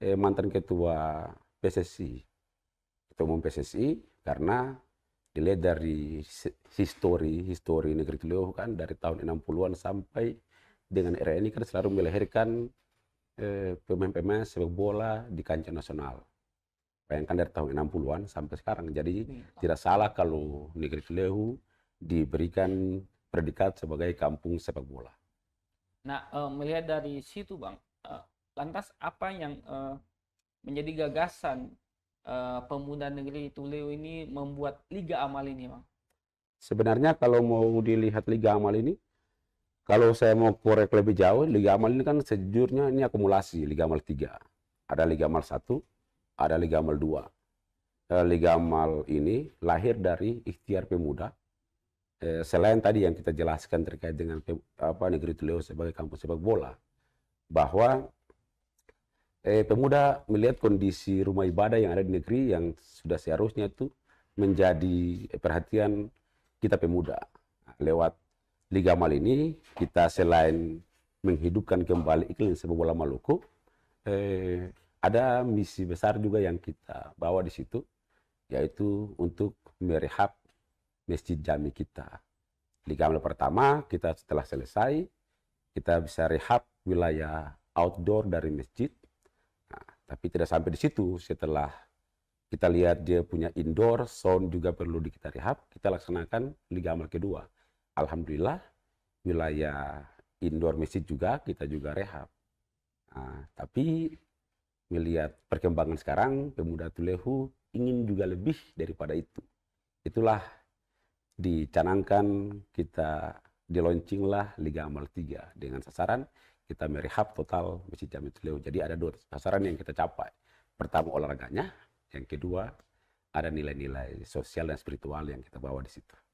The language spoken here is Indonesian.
eh, mantan ketua PSSI, ketua umum PSSI, karena dilihat dari histori histori negeri Tuluh kan dari tahun 60-an sampai dengan era ini kan selalu melahirkan pemain eh, pemain-pemain sepak bola di kancah nasional. Bayangkan dari tahun 60-an sampai sekarang. Jadi hmm. tidak salah kalau negeri Tuluh diberikan predikat sebagai kampung sepak bola. Nah, eh, melihat dari situ, Bang, lantas apa yang uh, menjadi gagasan uh, pemuda negeri Tuleu ini membuat Liga Amal ini, Bang? Sebenarnya kalau mau dilihat Liga Amal ini, kalau saya mau korek lebih jauh, Liga Amal ini kan sejujurnya ini akumulasi Liga Amal 3. Ada Liga Amal 1, ada Liga Amal 2. Eh, Liga Amal ini lahir dari ikhtiar pemuda. Selain tadi yang kita jelaskan terkait dengan apa negeri Tuleu sebagai kampus sepak bola, bahwa eh, pemuda melihat kondisi rumah ibadah yang ada di negeri yang sudah seharusnya itu menjadi perhatian kita pemuda. Lewat Liga Mal ini, kita selain menghidupkan kembali iklim sepak bola Maluku, eh, ada misi besar juga yang kita bawa di situ, yaitu untuk merehab masjid jami kita. Liga Mal pertama, kita setelah selesai, kita bisa rehab wilayah outdoor dari masjid tapi tidak sampai di situ. Setelah kita lihat dia punya indoor, sound juga perlu di kita rehab, kita laksanakan Liga Amal kedua. Alhamdulillah, wilayah indoor masjid juga kita juga rehab. Nah, tapi melihat perkembangan sekarang, pemuda Tulehu ingin juga lebih daripada itu. Itulah dicanangkan kita diloncinglah Liga Amal 3 dengan sasaran kita merehab total Masjid Jami Tuleu. Jadi ada dua sasaran yang kita capai. Pertama olahraganya, yang kedua ada nilai-nilai sosial dan spiritual yang kita bawa di situ.